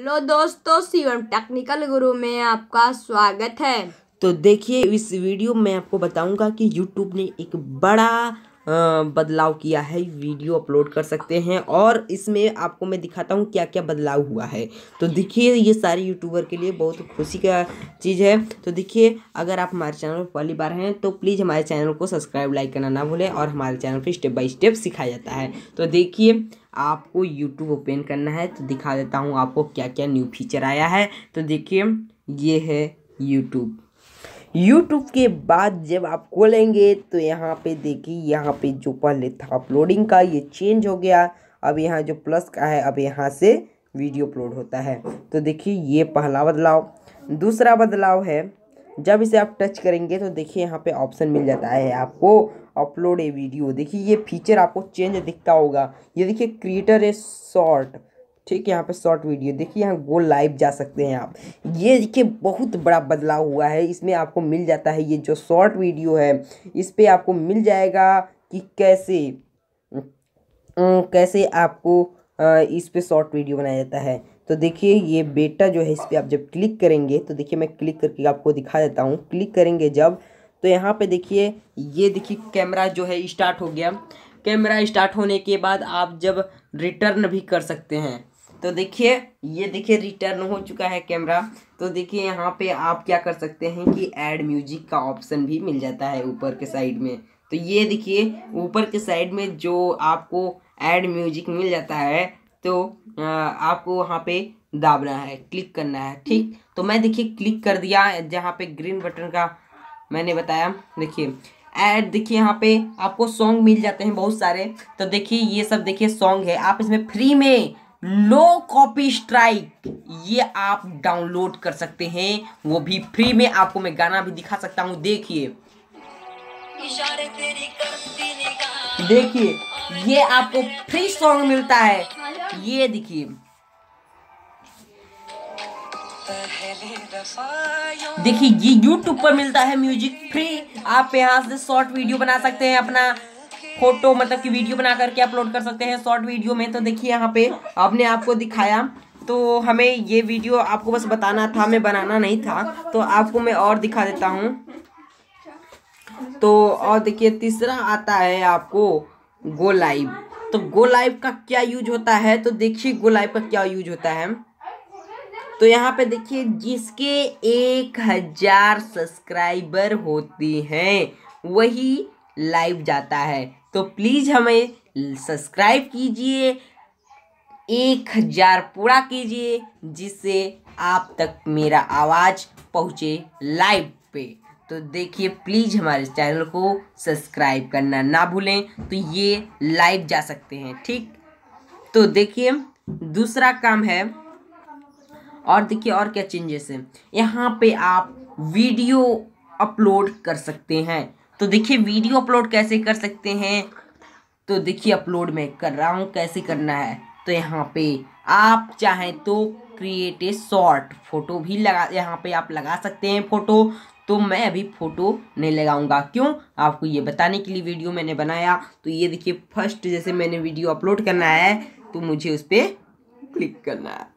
लो दोस्तों शिवम टेक्निकल गुरु में आपका स्वागत है तो देखिए इस वीडियो में आपको बताऊंगा कि यूट्यूब ने एक बड़ा बदलाव किया है वीडियो अपलोड कर सकते हैं और इसमें आपको मैं दिखाता हूँ क्या क्या बदलाव हुआ है तो देखिए ये सारे यूट्यूबर के लिए बहुत खुशी का चीज़ है तो देखिए अगर आप हमारे चैनल पर पहली बार हैं तो प्लीज़ हमारे चैनल को सब्सक्राइब लाइक करना ना भूलें और हमारे चैनल पर स्टेप बाई स्टेप सिखाया जाता है तो देखिए आपको यूट्यूब ओपन करना है तो दिखा देता हूँ आपको क्या क्या न्यू फीचर आया है तो देखिए ये है यूट्यूब यूट्यूब के बाद जब आप खोलेंगे तो यहाँ पे देखिए यहाँ पे जो पहले था अपलोडिंग का ये चेंज हो गया अब यहाँ जो प्लस का है अब यहाँ से वीडियो अपलोड होता है तो देखिए ये पहला बदलाव दूसरा बदलाव है जब इसे आप टच करेंगे तो देखिए यहाँ पे ऑप्शन मिल जाता है आपको अपलोड ए वीडियो देखिए ये फीचर आपको चेंज दिखता होगा ये देखिए क्रिएटर ए शॉर्ट ठीक है यहाँ पे शॉर्ट वीडियो देखिए यहाँ गो लाइव जा सकते हैं आप ये देखिए बहुत बड़ा बदलाव हुआ है इसमें आपको मिल जाता है ये जो शॉर्ट वीडियो है इस पर आपको मिल जाएगा कि कैसे कैसे आपको इस पर शॉर्ट वीडियो बनाया जाता है तो देखिए ये बेटा जो है इस पर आप जब क्लिक करेंगे तो देखिए मैं क्लिक करके आपको दिखा देता हूँ क्लिक करेंगे जब तो यहाँ पे देखिए ये देखिए कैमरा जो है स्टार्ट हो गया कैमरा स्टार्ट होने के बाद आप जब रिटर्न भी कर सकते हैं तो देखिए ये देखिए रिटर्न हो चुका है कैमरा तो देखिए यहाँ पे आप क्या कर सकते हैं कि ऐड म्यूजिक का ऑप्शन भी मिल जाता है ऊपर के साइड में तो ये देखिए ऊपर के साइड में जो आपको ऐड म्यूजिक मिल जाता है तो आपको वहाँ पे दाबना है क्लिक करना है ठीक तो मैं देखिए क्लिक कर दिया जहाँ पे ग्रीन बटन का मैंने बताया देखिए ऐड देखिए यहाँ पे आपको सॉन्ग मिल जाते हैं बहुत सारे तो देखिए ये सब देखिए सॉन्ग है आप इसमें फ्री में नो कॉपी स्ट्राइक ये आप डाउनलोड कर सकते हैं वो भी फ्री में आपको मैं गाना भी दिखा सकता हूँ देखिए देखिए ये आपको फ्री सॉन्ग मिलता है ये देखिए देखिए ये YouTube पर मिलता है म्यूजिक फ्री आप यहाँ से शॉर्ट वीडियो बना सकते हैं अपना फोटो मतलब कि वीडियो बना करके अपलोड कर सकते हैं शॉर्ट वीडियो में तो देखिए यहाँ पे आपने आपको दिखाया तो हमें ये वीडियो आपको बस बताना था मैं बनाना नहीं था तो आपको मैं और दिखा देता हूँ तो और देखिए तीसरा आता है आपको गो लाइव तो गो लाइव का क्या यूज होता है तो देखिए गो लाइव का क्या यूज होता है तो यहाँ पे देखिए जिसके एक हजार सब्सक्राइबर होती हैं वही लाइव जाता है तो प्लीज़ हमें सब्सक्राइब कीजिए एक हज़ार पूरा कीजिए जिससे आप तक मेरा आवाज़ पहुँचे लाइव पे तो देखिए प्लीज़ हमारे चैनल को सब्सक्राइब करना ना भूलें तो ये लाइव जा सकते हैं ठीक तो देखिए दूसरा काम है और देखिए और क्या चेंजेस है यहाँ पे आप वीडियो अपलोड कर सकते हैं तो देखिए वीडियो अपलोड कैसे कर सकते हैं तो देखिए अपलोड मैं कर रहा हूँ कैसे करना है तो यहाँ पे आप चाहें तो क्रिएट ए शॉर्ट फोटो भी लगा यहाँ पे आप लगा सकते हैं फोटो तो मैं अभी फ़ोटो नहीं लगाऊंगा क्यों आपको ये बताने के लिए वीडियो मैंने बनाया तो ये देखिए फर्स्ट जैसे मैंने वीडियो अपलोड करना है तो मुझे उस पर क्लिक करना है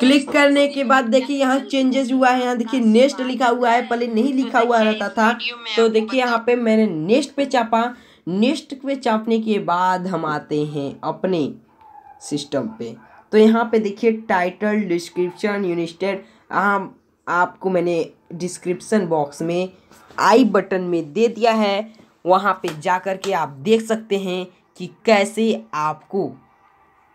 क्लिक करने के बाद देखिए यहाँ चेंजेस हुआ है यहाँ देखिए नेक्स्ट लिखा हुआ है पहले नहीं लिखा हुआ रहता था तो देखिए यहाँ पे मैंने नेक्स्ट पे चापा नेक्स्ट पे चापने के बाद हम आते हैं अपने सिस्टम पे तो यहाँ पे देखिए टाइटल डिस्क्रिप्शन यूनिस्टेड हम आपको मैंने डिस्क्रिप्शन बॉक्स में आई बटन में दे दिया है वहाँ पे जा कर के आप देख सकते हैं कि कैसे आपको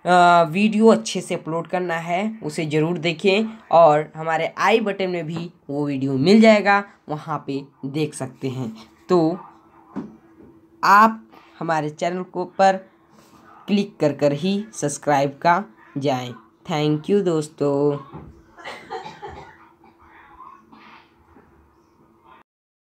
वीडियो अच्छे से अपलोड करना है उसे ज़रूर देखें और हमारे आई बटन में भी वो वीडियो मिल जाएगा वहाँ पे देख सकते हैं तो आप हमारे चैनल को पर क्लिक कर कर ही सब्सक्राइब का जाएं थैंक यू दोस्तों